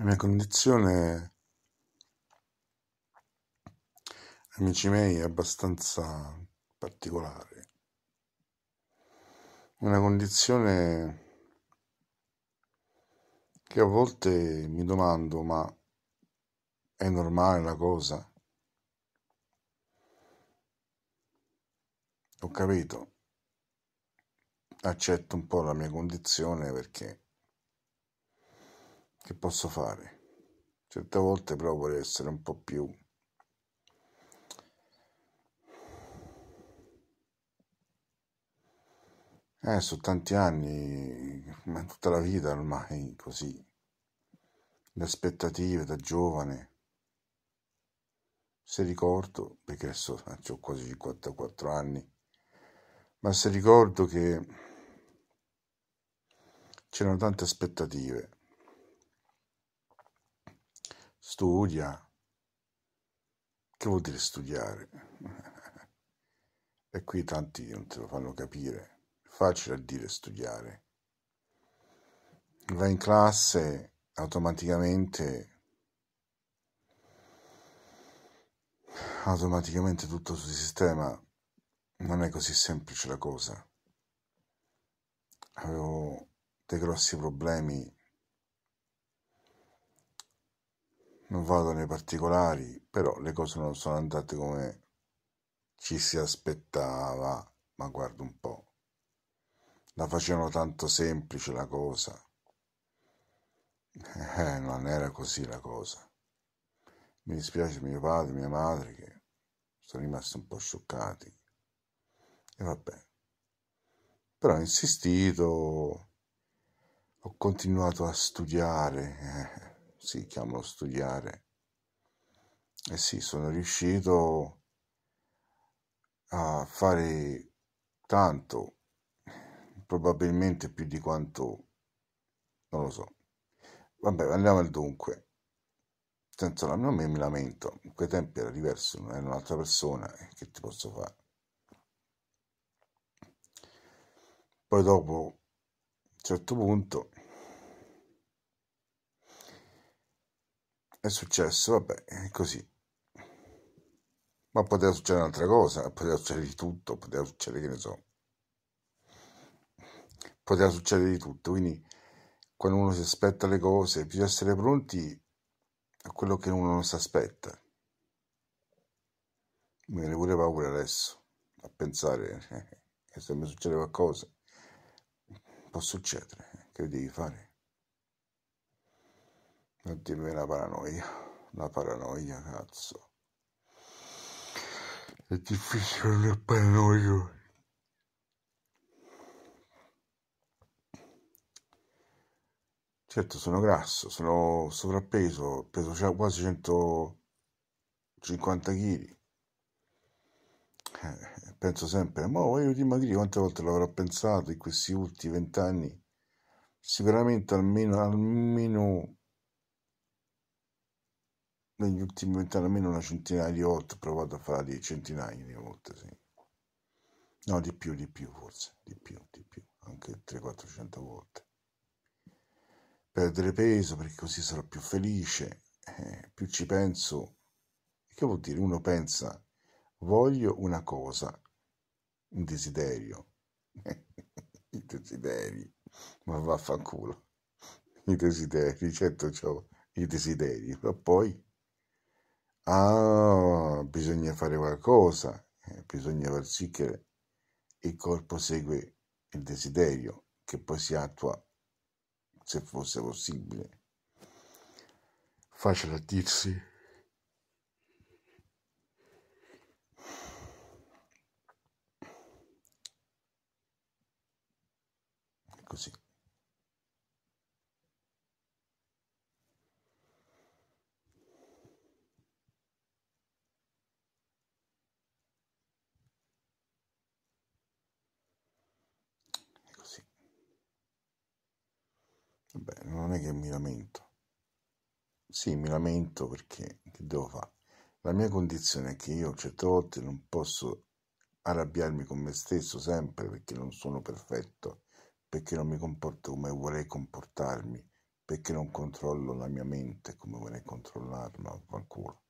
La mia condizione, amici miei, è abbastanza particolare. Una condizione che a volte mi domando, ma è normale la cosa? Ho capito, accetto un po' la mia condizione perché che posso fare? Certe volte però vorrei essere un po' più Eh, sono tanti anni, ma tutta la vita ormai così. Le aspettative da giovane. Se ricordo, perché adesso ho quasi 54 anni, ma se ricordo che c'erano tante aspettative studia. Che vuol dire studiare? e qui tanti non te lo fanno capire. facile a dire studiare. Vai in classe automaticamente automaticamente tutto sul sistema non è così semplice la cosa avevo dei grossi problemi Non vado nei particolari, però le cose non sono andate come ci si aspettava, ma guarda un po'. La facevano tanto semplice la cosa. Eh, eh, non era così la cosa. Mi dispiace mio padre, mia madre, che sono rimasti un po' scioccati. E vabbè. Però ho insistito, ho continuato a studiare. Eh, eh si chiamano studiare. E sì, sono riuscito a fare tanto, probabilmente più di quanto, non lo so. Vabbè, andiamo al dunque. Senza la mia mi lamento, in quei tempi era diverso, non era un'altra persona, eh, che ti posso fare? Poi dopo, a un certo punto, è successo, vabbè, è così. Ma poteva succedere un'altra cosa, poteva succedere di tutto, poteva succedere che ne so. Poteva succedere di tutto, quindi quando uno si aspetta le cose, bisogna essere pronti a quello che uno non si aspetta. Mi viene pure paura adesso a pensare eh, eh, che se mi succede qualcosa, può succedere, eh, che devi fare? Dimmi la paranoia. La paranoia, cazzo. È difficile non è paranoico. Certo, sono grasso, sono sovrappeso, peso già quasi 150 kg. Eh, penso sempre, ma voglio dimagrire, quante volte l'avrò pensato in questi ultimi vent'anni? Sicuramente almeno, almeno negli ultimi vent'anni almeno una centinaia di volte, ho provato a fare centinaia di volte, sì. No, di più, di più forse, di più, di più, anche 300-400 volte. Perdere peso perché così sarò più felice, eh, più ci penso. Che vuol dire? Uno pensa, voglio una cosa, un desiderio. I desideri, ma vaffanculo. I desideri, certo, ciò, i desideri, ma poi Ah, bisogna fare qualcosa, eh, bisogna far sì che il corpo segue il desiderio che poi si attua se fosse possibile. Facile a dirsi. Così. non è che mi lamento. Sì, mi lamento perché che devo fare? La mia condizione è che io certe volte non posso arrabbiarmi con me stesso sempre perché non sono perfetto, perché non mi comporto come vorrei comportarmi, perché non controllo la mia mente come vorrei controllarla, qualcuno.